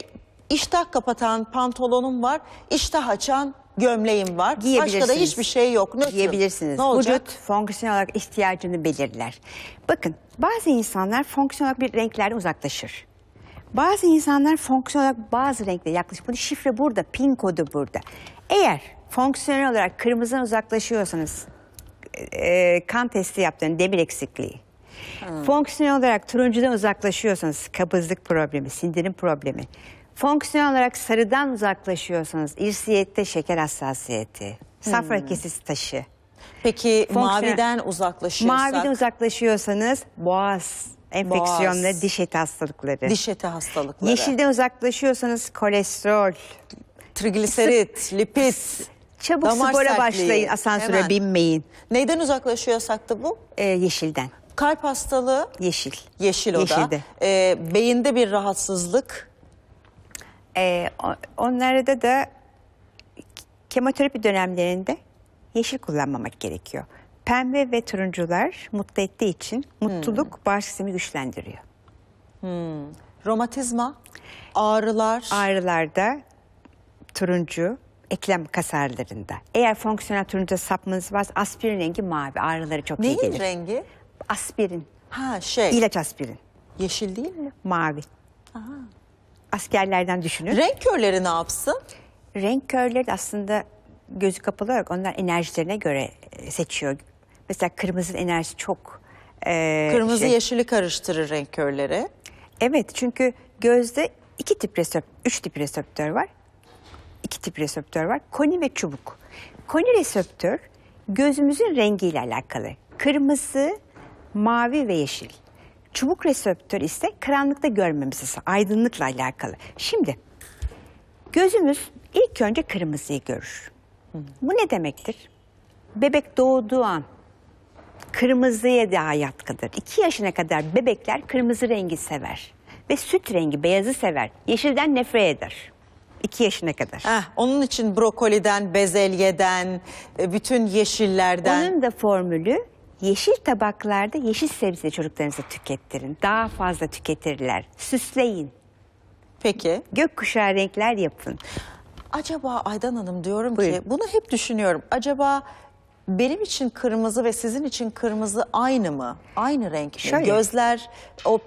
iştah kapatan pantolonum var. İştah açan gömleğim var. Giyebilirsiniz. Başka da hiçbir şey yok. Nötr. Giyebilirsiniz. Ne olacak? Vücut fonksiyonel olarak ihtiyacını belirler. Bakın bazı insanlar fonksiyonel olarak bir renklerden uzaklaşır. Bazı insanlar fonksiyon olarak bazı renkle yaklaşık bunu şifre burada, pin kodu burada. Eğer fonksiyonel olarak kırmızıdan uzaklaşıyorsanız e, kan testi yaptığın demir eksikliği. Hmm. Fonksiyonel olarak turuncudan uzaklaşıyorsanız kabızlık problemi, sindirim problemi. Fonksiyonel olarak sarıdan uzaklaşıyorsanız irsiyette şeker hassasiyeti, safra hmm. kesesi taşı. Peki maviden uzaklaşıyorsak? Maviden uzaklaşıyorsanız boğaz enfeksiyon Boğaz. diş eti hastalıkları. Diş eti hastalıkları. Yeşilden uzaklaşıyorsanız kolesterol, Trigliserit, lipid. çabuk Damar spora sertliği. başlayın, asansöre Hemen. binmeyin. Neyden uzaklaşıyorsak da bu? Ee, yeşilden, Kalp hastalığı, yeşil. yeşil oda. da. Ee, beyinde bir rahatsızlık. Ee, onlarda da kemoterapi dönemlerinde yeşil kullanmamak gerekiyor. Pembe ve turuncular mutlu ettiği için mutluluk hmm. bağırsızımı güçlendiriyor. Hmm. Romatizma, ağrılar. Ağrılarda turuncu, eklem kasarlarında. Eğer fonksiyonel turuncu sapmanız varsa aspirin rengi mavi. Ağrıları çok Neyin iyi gelir. Neyin rengi? Aspirin. Ha şey. İlaç aspirin. Yeşil değil mi? Mavi. Aha. Askerlerden düşünün. Renk körleri ne yapsın? Renk körleri aslında gözü kapalı olarak onlar enerjilerine göre e, seçiyor. Mesela kırmızı enerji çok... E, Kırmızı şey- yeşili karıştırır renk körleri. Evet çünkü gözde iki tip reseptör, üç tip reseptör var. İki tip reseptör var. Koni ve çubuk. Koni reseptör gözümüzün rengiyle alakalı. Kırmızı, mavi ve yeşil. Çubuk reseptör ise karanlıkta görmemizi, aydınlıkla alakalı. Şimdi gözümüz ilk önce kırmızıyı görür. Bu ne demektir? Bebek doğduğu an kırmızıya daha yatkıdır. İki yaşına kadar bebekler kırmızı rengi sever ve süt rengi beyazı sever. Yeşilden nefret eder. 2 yaşına kadar. Heh, ah, onun için brokoliden, bezelyeden, e, bütün yeşillerden. Onun da formülü yeşil tabaklarda yeşil sebze çocuklarınıza tükettirin. Daha fazla tüketirler. Süsleyin. Peki. Gökkuşağı renkler yapın. Acaba Aydan Hanım diyorum Buyurun. ki bunu hep düşünüyorum. Acaba benim için kırmızı ve sizin için kırmızı aynı mı? Aynı renk mi? Şöyle. Gözler o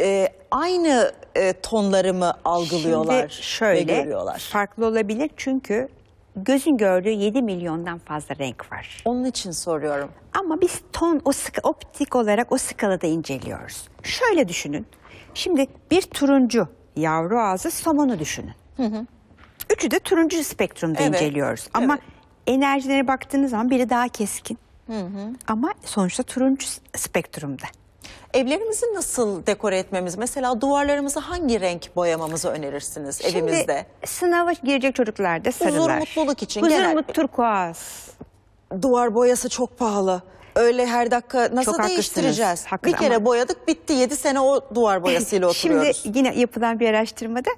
e, aynı e, tonları mı algılıyorlar Şimdi şöyle, ve görüyorlar? Farklı olabilir çünkü gözün gördüğü 7 milyondan fazla renk var. Onun için soruyorum. Ama biz ton o sık optik olarak o skalada inceliyoruz. Şöyle düşünün. Şimdi bir turuncu yavru ağzı somonu düşünün. Hı hı. Üçü de turuncu spektrumda evet. inceliyoruz. Ama evet enerjilere baktığınız zaman biri daha keskin. Hı hı. Ama sonuçta turuncu spektrumda. Evlerimizi nasıl dekore etmemiz? Mesela duvarlarımızı hangi renk boyamamızı önerirsiniz Şimdi, evimizde? sınava girecek çocuklarda sarılar. Huzur mutluluk için. Huzur genel... mutlu turkuaz. Duvar boyası çok pahalı. Öyle her dakika nasıl Çok değiştireceğiz? Haklısınız. Bir kere ama... boyadık bitti. Yedi sene o duvar boyasıyla oturuyoruz. Şimdi yine yapılan bir araştırmada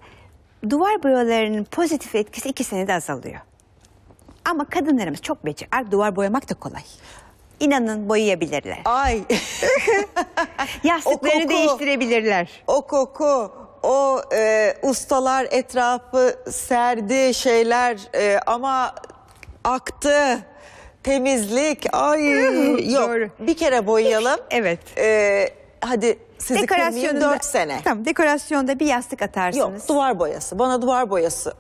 duvar boyalarının pozitif etkisi iki senede azalıyor. Ama kadınlarımız çok beceriler. Duvar boyamak da kolay. İnanın boyayabilirler. Ay. Yastıkları o koku, değiştirebilirler. O koku, o e, ustalar etrafı serdi şeyler e, ama aktı. Temizlik, ay yok. Doğru. Bir kere boyayalım. evet. E, hadi sizi kırmayayım 4 sene. Tamam dekorasyonda bir yastık atarsınız. Yok duvar boyası. Bana duvar boyası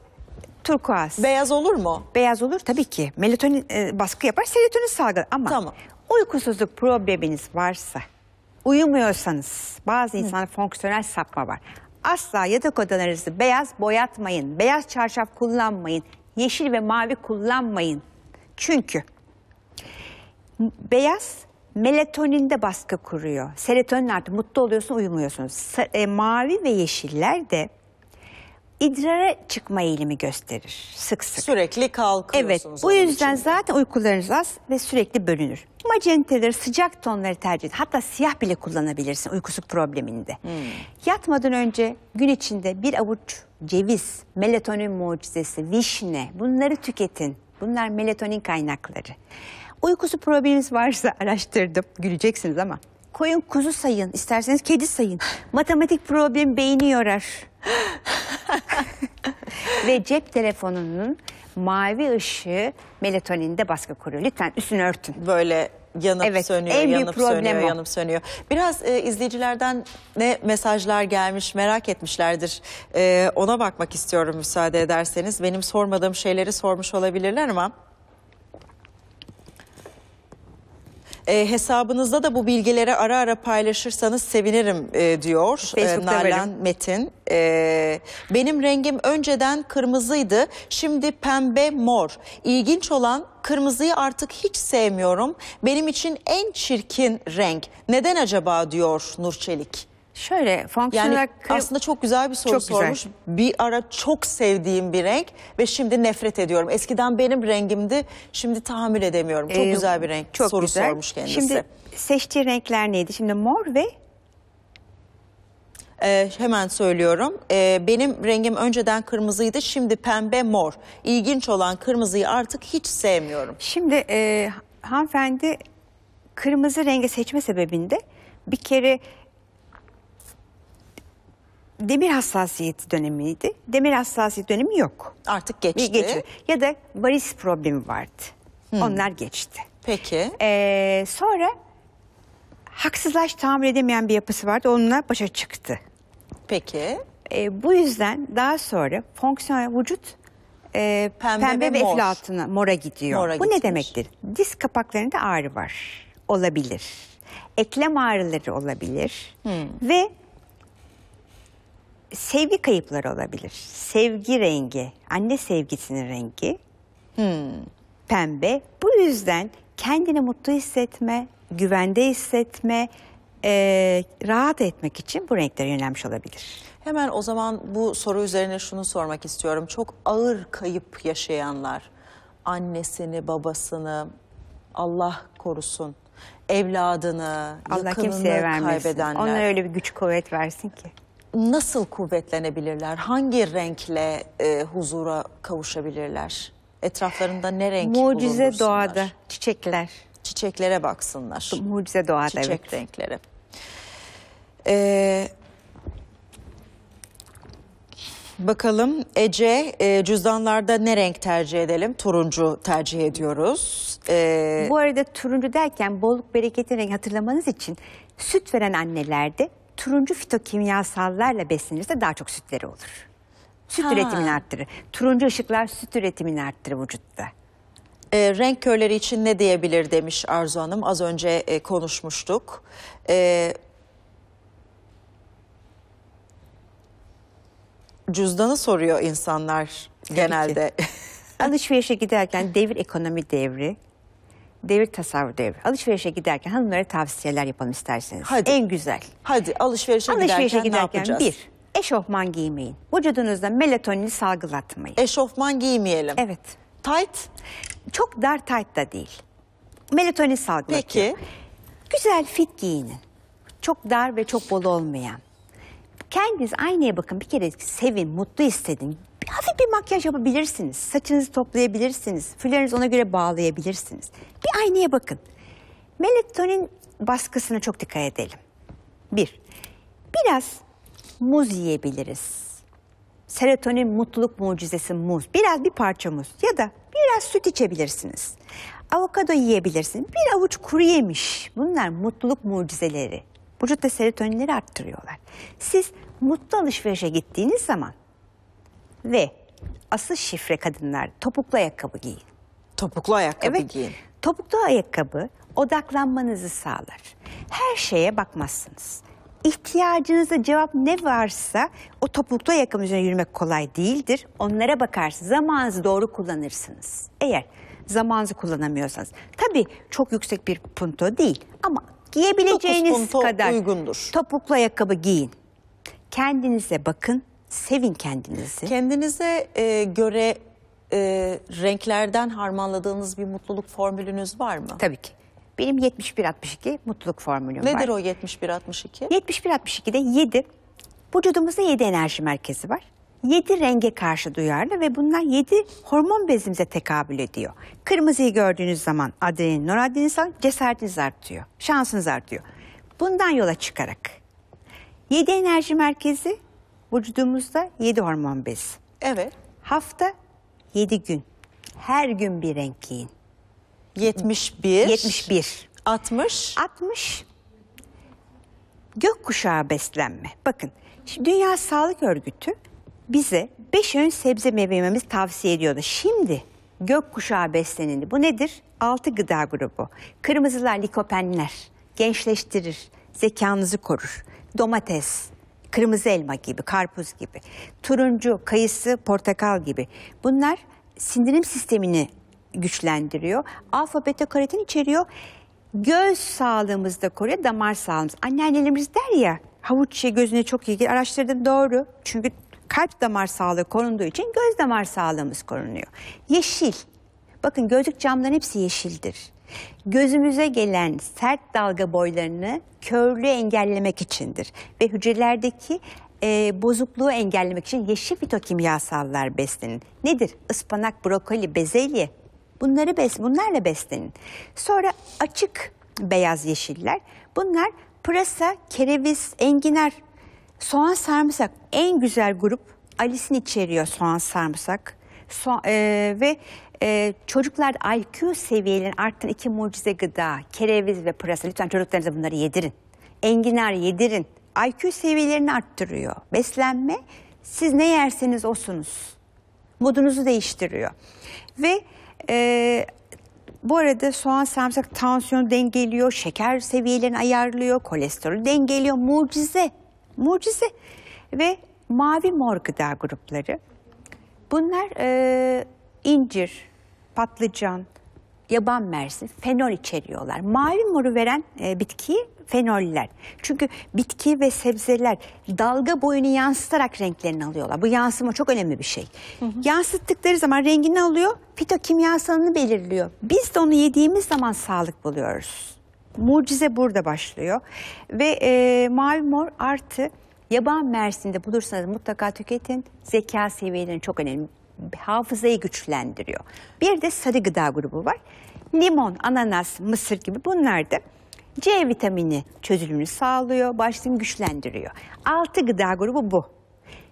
turkuaz. Beyaz olur mu? Beyaz olur tabii ki. Melatonin e, baskı yapar, serotonin salgılar ama tamam. uykusuzluk probleminiz varsa, uyumuyorsanız bazı insanlar fonksiyonel sapma var. Asla yatak odalarınızı beyaz boyatmayın, beyaz çarşaf kullanmayın, yeşil ve mavi kullanmayın. Çünkü beyaz melatoninde baskı kuruyor. Serotonin artık mutlu oluyorsun uyumuyorsunuz. Sa e, mavi ve yeşiller de idrara çıkma eğilimi gösterir sık sık. Sürekli Evet bu yüzden için. zaten uykularınız az ve sürekli bölünür. Macenteleri sıcak tonları tercih edin. Hatta siyah bile kullanabilirsin uykusu probleminde. Hmm. Yatmadan önce gün içinde bir avuç ceviz, melatonin mucizesi, vişne bunları tüketin. Bunlar melatonin kaynakları. Uykusu probleminiz varsa araştırdım. Güleceksiniz ama. Koyun kuzu sayın, isterseniz kedi sayın. Matematik problem beyni yorar. Ve cep telefonunun mavi ışığı melatoninde baskı kuruyor. Lütfen üstünü örtün. Böyle yanıp evet, sönüyor, en yanıp sönüyor, o. yanıp sönüyor. Biraz e, izleyicilerden ne mesajlar gelmiş merak etmişlerdir. E, ona bakmak istiyorum müsaade ederseniz. Benim sormadığım şeyleri sormuş olabilirler ama... E, hesabınızda da bu bilgileri ara ara paylaşırsanız sevinirim e, diyor e, Facebook'ta e, Nalan Metin. E, benim rengim önceden kırmızıydı şimdi pembe mor. İlginç olan kırmızıyı artık hiç sevmiyorum. Benim için en çirkin renk. Neden acaba diyor Nurçelik. Şöyle fonksiyonel Yani aslında çok güzel bir soru Çok güzel. sormuş. Bir ara çok sevdiğim bir renk ve şimdi nefret ediyorum. Eskiden benim rengimdi, şimdi tahammül edemiyorum. Çok Ee, güzel bir renk çok soru güzel. sormuş kendisi. Şimdi seçtiği renkler neydi? Şimdi mor ve Ee, hemen söylüyorum. Ee, benim rengim önceden kırmızıydı, şimdi pembe mor. İlginç olan kırmızıyı artık hiç sevmiyorum. şimdi e, hanımefendi kırmızı rengi seçme sebebinde bir kere demir hassasiyeti dönemiydi. Demir hassasiyeti dönemi yok. Artık geçti. geçti. Ya da varis problemi vardı. Hmm. Onlar geçti. Peki. Ee, sonra haksızlaş tamir edemeyen bir yapısı vardı. Onunla başa çıktı. Peki. Ee, bu yüzden daha sonra fonksiyonel vücut e, pembe, pembe ve, ve eflatına mora gidiyor. Mora bu gitmiş. ne demektir? Diz kapaklarında ağrı var. Olabilir. Eklem ağrıları olabilir. Hmm. Ve sevgi kayıpları olabilir. Sevgi rengi, anne sevgisinin rengi hmm. pembe. Bu yüzden kendini mutlu hissetme, güvende hissetme, e, rahat etmek için bu renklere yönelmiş olabilir. Hemen o zaman bu soru üzerine şunu sormak istiyorum. Çok ağır kayıp yaşayanlar, annesini, babasını, Allah korusun, evladını, Allah yakınını kaybedenler. Onlara öyle bir güç kuvvet versin ki nasıl kuvvetlenebilirler? Hangi renkle e, huzura kavuşabilirler? Etraflarında ne renk Mucize doğada çiçekler. Çiçeklere baksınlar. Mucize doğada Çiçek evet. Çiçek renkleri. Ee, bakalım Ece e, cüzdanlarda ne renk tercih edelim? Turuncu tercih ediyoruz. Ee, Bu arada turuncu derken bolluk bereketin rengi hatırlamanız için süt veren annelerde turuncu fitokimyasallarla beslenirse daha çok sütleri olur. Süt Ha. üretimini arttırır. Turuncu ışıklar süt üretimini arttırır vücutta. E, renk körleri için ne diyebilir demiş Arzu Hanım. Az önce e, konuşmuştuk. E, cüzdanı soruyor insanlar genelde. Alışverişe giderken devir ekonomi devri devir tasarruf devri. Alışverişe giderken hanımlara tavsiyeler yapalım isterseniz. Hadi. En güzel. Hadi alışverişe, alışverişe giderken, giderken ne yapacağız? Bir, eşofman giymeyin. Vücudunuzda melatonini salgılatmayın. Eşofman giymeyelim. Evet. Tight? Çok dar tight da değil. Melatonin salgılatıyor. Peki. Güzel fit giyinin. Çok dar ve çok bol olmayan. Kendiniz aynaya bakın bir kere sevin, mutlu istedin. hafif bir makyaj yapabilirsiniz. Saçınızı toplayabilirsiniz. Füllerinizi ona göre bağlayabilirsiniz. Bir aynaya bakın. Melatonin baskısına çok dikkat edelim. Bir, biraz muz yiyebiliriz. Serotonin mutluluk mucizesi muz. Biraz bir parça muz ya da biraz süt içebilirsiniz. Avokado yiyebilirsiniz. Bir avuç kuru yemiş. Bunlar mutluluk mucizeleri. Vücutta serotoninleri arttırıyorlar. Siz mutlu alışverişe gittiğiniz zaman ve asıl şifre kadınlar topuklu ayakkabı giyin. Topuklu ayakkabı evet. giyin. Topuklu ayakkabı odaklanmanızı sağlar. Her şeye bakmazsınız. İhtiyacınıza cevap ne varsa o topuklu ayakkabının üzerine yürümek kolay değildir. Onlara bakarsınız. Zamanınızı doğru kullanırsınız. Eğer zamanınızı kullanamıyorsanız. Tabii çok yüksek bir punto değil ama giyebileceğiniz kadar uygundur. topuklu ayakkabı giyin. Kendinize bakın, sevin kendinizi. Kendinize e, göre e, renklerden harmanladığınız bir mutluluk formülünüz var mı? Tabii ki. Benim 71-62 mutluluk formülüm Nedir var. Nedir o 71-62? 71-62'de 7, vücudumuzda 7 enerji merkezi var. 7 renge karşı duyarlı ve bunlar 7 hormon bezimize tekabül ediyor. Kırmızıyı gördüğünüz zaman adrenalin, noradrenalin, cesaretiniz artıyor, şansınız artıyor. Bundan yola çıkarak 7 enerji merkezi vücudumuzda 7 hormon bezi. Evet. Hafta 7 gün. Her gün bir renk giyin. 71. 71. 60. 60. Gökkuşağı beslenme. Bakın şimdi Dünya Sağlık Örgütü bize 5 öğün sebze meyve meyvememiz tavsiye ediyordu. Şimdi gökkuşağı besleneni Bu nedir? 6 gıda grubu. Kırmızılar likopenler, gençleştirir, zekanızı korur. Domates, kırmızı elma gibi, karpuz gibi, turuncu, kayısı, portakal gibi. Bunlar sindirim sistemini güçlendiriyor. Alfa beta karotin içeriyor. Göz sağlığımızda koruyor, damar sağlığımız. Anneannelerimiz der ya havuç şey gözüne çok iyi gelir. Araştırdım doğru. Çünkü kalp damar sağlığı korunduğu için göz damar sağlığımız korunuyor. Yeşil. Bakın gözlük camların hepsi yeşildir. Gözümüze gelen sert dalga boylarını körlüğü engellemek içindir ve hücrelerdeki e, bozukluğu engellemek için yeşil fitokimyasallar beslenin. Nedir? Ispanak, brokoli, bezelye. Bunları bes bunlarla beslenin. Sonra açık beyaz yeşiller. Bunlar pırasa, kereviz, enginar, soğan, sarımsak. En güzel grup alisin içeriyor soğan, sarımsak. So e, ve ee, çocuklar IQ seviyelerini arttıran iki mucize gıda, kereviz ve pırasa. Lütfen çocuklarınıza bunları yedirin. Enginar yedirin. IQ seviyelerini arttırıyor. Beslenme siz ne yerseniz osunuz. Modunuzu değiştiriyor. Ve e, bu arada soğan sarımsak tansiyonu dengeliyor, şeker seviyelerini ayarlıyor, kolesterolü dengeliyor. Mucize, mucize. Ve mavi mor gıda grupları. Bunlar e, incir, patlıcan, yaban mersi fenol içeriyorlar. Mavi moru veren e, bitkiyi fenoller. Çünkü bitki ve sebzeler dalga boyunu yansıtarak renklerini alıyorlar. Bu yansıma çok önemli bir şey. Hı hı. Yansıttıkları zaman rengini alıyor, fitokimyasalını belirliyor. Biz de onu yediğimiz zaman sağlık buluyoruz. Mucize burada başlıyor. Ve e, mavi mor artı yaban mersinde bulursanız mutlaka tüketin. Zeka seviyelerini çok önemli hafızayı güçlendiriyor. Bir de sarı gıda grubu var. Limon, ananas, mısır gibi bunlar da C vitamini çözülümünü sağlıyor, bağırsakını güçlendiriyor. Altı gıda grubu bu.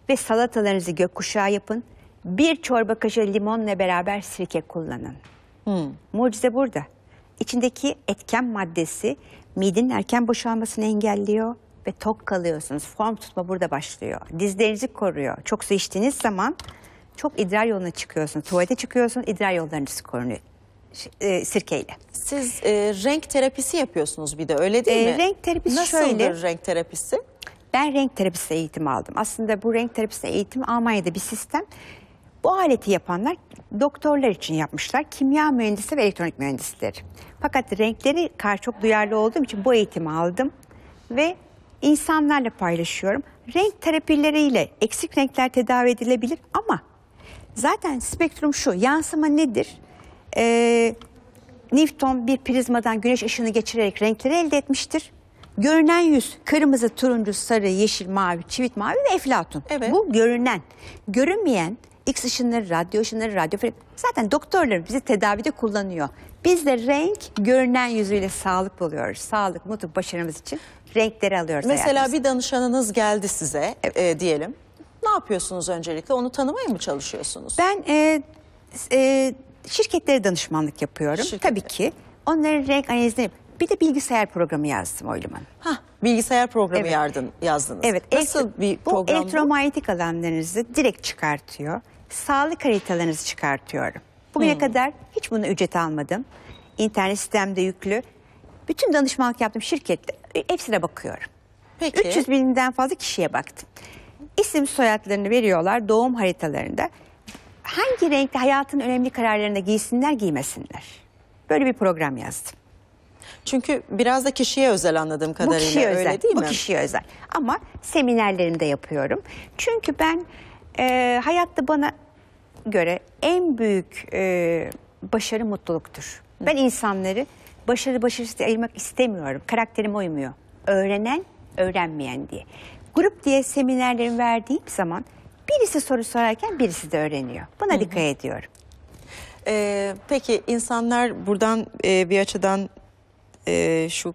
Ve salatalarınızı gökkuşağı yapın. Bir çorba kaşığı limonla beraber sirke kullanın. Hmm. Mucize burada. İçindeki etken maddesi midenin erken boşalmasını engelliyor ve tok kalıyorsunuz. Form tutma burada başlıyor. Dizlerinizi koruyor. Çok su içtiğiniz zaman çok idrar yoluna çıkıyorsun. Tuvalete çıkıyorsun idrar yollarınız korunuyor e, sirkeyle. Siz e, renk terapisi yapıyorsunuz bir de öyle değil e, mi? Renk terapisi Nasıldır şöyle. Nasıldır renk terapisi? Ben renk terapisi eğitimi aldım. Aslında bu renk terapisi eğitimi Almanya'da bir sistem. Bu aleti yapanlar doktorlar için yapmışlar. Kimya mühendisi ve elektronik mühendisleri. Fakat renkleri kar çok duyarlı olduğum için bu eğitimi aldım. Ve insanlarla paylaşıyorum. Renk terapileriyle eksik renkler tedavi edilebilir ama Zaten spektrum şu, yansıma nedir? Ee, Newton bir prizmadan güneş ışını geçirerek renkleri elde etmiştir. Görünen yüz kırmızı, turuncu, sarı, yeşil, mavi, çivit mavi ve eflatun. Evet. Bu görünen. Görünmeyen X ışınları, radyo ışınları, radyo zaten doktorlar bizi tedavide kullanıyor. Biz de renk görünen yüzüyle sağlık buluyoruz, Sağlık, mutlu, başarımız için renkleri alıyoruz. Mesela hayatımızda. bir danışanınız geldi size evet. e, diyelim. Ne yapıyorsunuz öncelikle? Onu tanımaya mı çalışıyorsunuz? Ben e, e, şirketlere danışmanlık yapıyorum. Şirketler. Tabii ki. Onların renk analizini bir de bilgisayar programı yazdım Oyluman. Ha, bilgisayar programı evet. yardım, yazdınız. Evet. Nasıl Elektro, bir program bu? Elektromanyetik alanlarınızı direkt çıkartıyor. Sağlık haritalarınızı çıkartıyorum. Bugüne hmm. kadar hiç bunu ücret almadım. İnternet sistemde yüklü. Bütün danışmanlık yaptığım şirkette e, hepsine bakıyorum. Peki. 300 binden fazla kişiye baktım isim soyadlarını veriyorlar doğum haritalarında. Hangi renkli hayatın önemli kararlarında giysinler giymesinler. Böyle bir program yazdım. Çünkü biraz da kişiye özel anladığım kadarıyla bu kişiye öyle değil mi? Bu kişiye özel ama seminerlerimde yapıyorum. Çünkü ben e, hayatta bana göre en büyük e, başarı mutluluktur. Ben insanları başarı başarısız ayırmak istemiyorum. Karakterime uymuyor. Öğrenen, öğrenmeyen diye grup diye seminerlerimi verdiğim zaman birisi soru sorarken birisi de öğreniyor. Buna dikkat ediyorum. Ee, peki insanlar buradan e, bir açıdan e, şu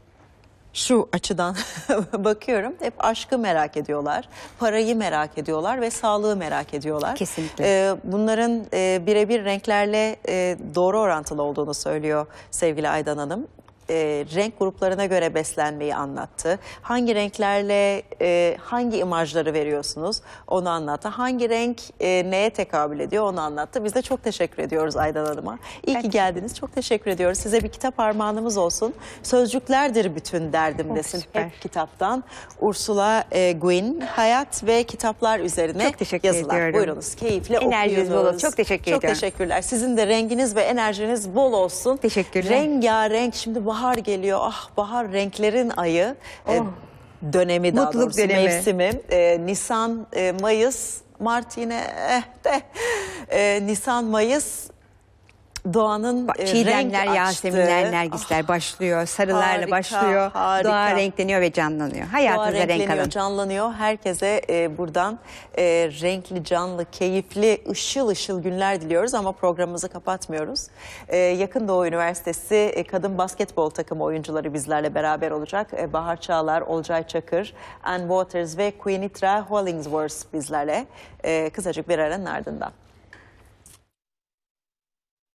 şu açıdan bakıyorum hep aşkı merak ediyorlar, parayı merak ediyorlar ve sağlığı merak ediyorlar. Kesinlikle. Ee, bunların e, birebir renklerle e, doğru orantılı olduğunu söylüyor sevgili Aydan Hanım e, renk gruplarına göre beslenmeyi anlattı. Hangi renklerle e, hangi imajları veriyorsunuz onu anlattı. Hangi renk e, neye tekabül ediyor onu anlattı. Biz de çok teşekkür ediyoruz Aydan Hanım'a. İyi ki geldiniz. Çok teşekkür ediyoruz. Size bir kitap armağanımız olsun. Sözcüklerdir bütün derdim desin. Oh, Hep kitaptan. Ursula e, Gwyn Hayat ve kitaplar üzerine çok teşekkür yazılar. Ediyorum. Buyurunuz keyifle Enerjiniz okuyunuz. Bol çok teşekkür çok ediyorum. Çok teşekkürler. Sizin de renginiz ve enerjiniz bol olsun. Teşekkürler. Rengarenk şimdi bu bahar geliyor. Ah bahar renklerin ayı. E, oh. E, dönemi Mutluluk daha doğrusu dönemi. mevsimi. E, Nisan, e, Mayıs, Mart yine eh de. E, Nisan, Mayıs doğanın Bak, e, çiğdemler, renk yaseminler, ah, nergisler ah, başlıyor. Sarılarla harika, başlıyor. Harika. Doğa renkleniyor ve canlanıyor. Hayatınıza Doğa renkleniyor, renk alın. canlanıyor. Herkese e, buradan e, renkli, canlı, keyifli, ışıl ışıl günler diliyoruz ama programımızı kapatmıyoruz. E, Yakın Doğu Üniversitesi e, kadın basketbol takımı oyuncuları bizlerle beraber olacak. E, Bahar Çağlar, Olcay Çakır, Anne Waters ve Queenitra Hollingsworth bizlerle e, kısacık bir aranın ardından.